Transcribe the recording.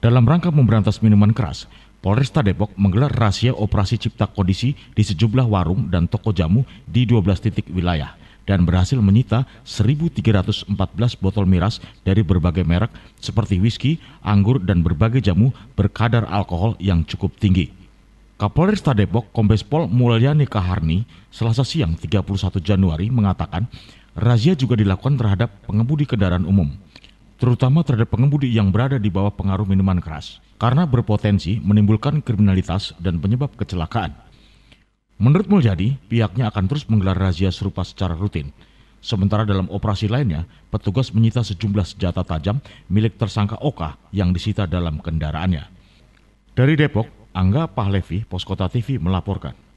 Dalam rangka memberantas minuman keras, Polresta Depok menggelar rahasia operasi cipta kondisi di sejumlah warung dan toko jamu di 12 titik wilayah dan berhasil menyita 1.314 botol miras dari berbagai merek seperti whisky, anggur, dan berbagai jamu berkadar alkohol yang cukup tinggi. Kapolresta Depok Kombes Pol Mulyani Kaharni selasa siang 31 Januari mengatakan razia juga dilakukan terhadap pengemudi kendaraan umum terutama terhadap pengemudi yang berada di bawah pengaruh minuman keras, karena berpotensi menimbulkan kriminalitas dan penyebab kecelakaan. Menurut Muljadi, pihaknya akan terus menggelar razia serupa secara rutin. Sementara dalam operasi lainnya, petugas menyita sejumlah senjata tajam milik tersangka Oka yang disita dalam kendaraannya. Dari Depok, Angga Pahlevi, Poskota TV melaporkan.